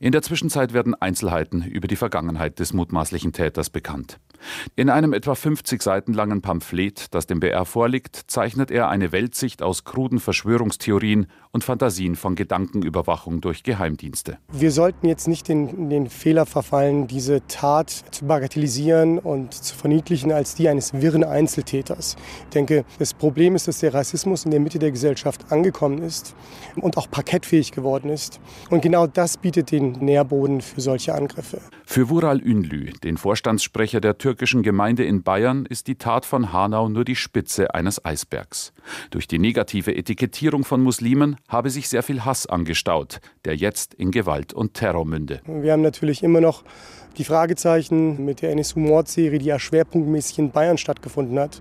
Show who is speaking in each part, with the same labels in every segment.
Speaker 1: In der Zwischenzeit werden Einzelheiten über die Vergangenheit des mutmaßlichen Täters bekannt. In einem etwa 50 Seiten langen Pamphlet, das dem BR vorliegt, zeichnet er eine Weltsicht aus kruden Verschwörungstheorien und Fantasien von Gedankenüberwachung durch Geheimdienste.
Speaker 2: Wir sollten jetzt nicht in den Fehler verfallen, diese Tat zu bagatellisieren und zu verniedlichen als die eines wirren Einzeltäters. Ich denke, das Problem ist, dass der Rassismus in der Mitte der Gesellschaft angekommen ist und auch parkettfähig geworden ist. Und genau das bietet den Nährboden für solche Angriffe.
Speaker 1: Für Vural Ünlü, den Vorstandssprecher der Türkei, türkischen Gemeinde in Bayern ist die Tat von Hanau nur die Spitze eines Eisbergs. Durch die negative Etikettierung von Muslimen habe sich sehr viel Hass angestaut, der jetzt in Gewalt und Terror münde.
Speaker 2: Wir haben natürlich immer noch die Fragezeichen mit der NSU-Mordserie, die ja schwerpunktmäßig in Bayern stattgefunden hat.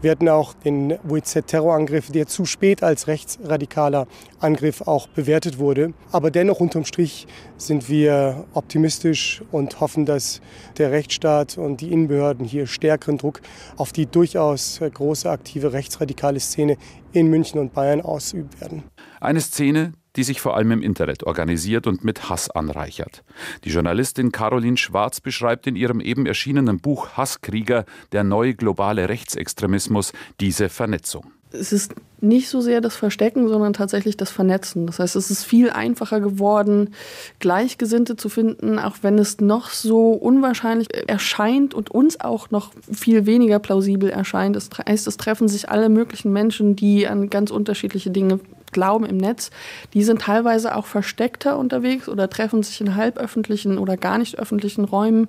Speaker 2: Wir hatten auch den WZ-Terrorangriff, der zu spät als rechtsradikaler Angriff auch bewertet wurde. Aber dennoch unterm Strich sind wir optimistisch und hoffen, dass der Rechtsstaat und die Innen Behörden hier stärkeren Druck auf die durchaus große aktive rechtsradikale Szene in München und Bayern ausüben werden.
Speaker 1: Eine Szene, die sich vor allem im Internet organisiert und mit Hass anreichert. Die Journalistin Caroline Schwarz beschreibt in ihrem eben erschienenen Buch Hasskrieger, der neue globale Rechtsextremismus, diese Vernetzung
Speaker 3: es ist nicht so sehr das Verstecken, sondern tatsächlich das Vernetzen. Das heißt, es ist viel einfacher geworden, Gleichgesinnte zu finden, auch wenn es noch so unwahrscheinlich erscheint und uns auch noch viel weniger plausibel erscheint. Das heißt, es treffen sich alle möglichen Menschen, die an ganz unterschiedliche Dinge glauben im Netz, die sind teilweise auch versteckter unterwegs oder treffen sich in halböffentlichen oder gar nicht öffentlichen Räumen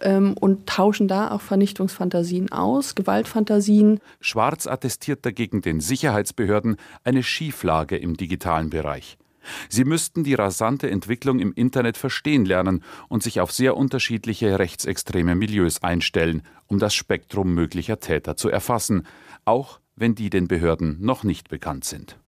Speaker 3: ähm, und tauschen da auch Vernichtungsfantasien aus, Gewaltfantasien.
Speaker 1: Schwarz attestiert dagegen den Sicherheitsbehörden eine Schieflage im digitalen Bereich. Sie müssten die rasante Entwicklung im Internet verstehen lernen und sich auf sehr unterschiedliche rechtsextreme Milieus einstellen, um das Spektrum möglicher Täter zu erfassen, auch wenn die den Behörden noch nicht bekannt sind.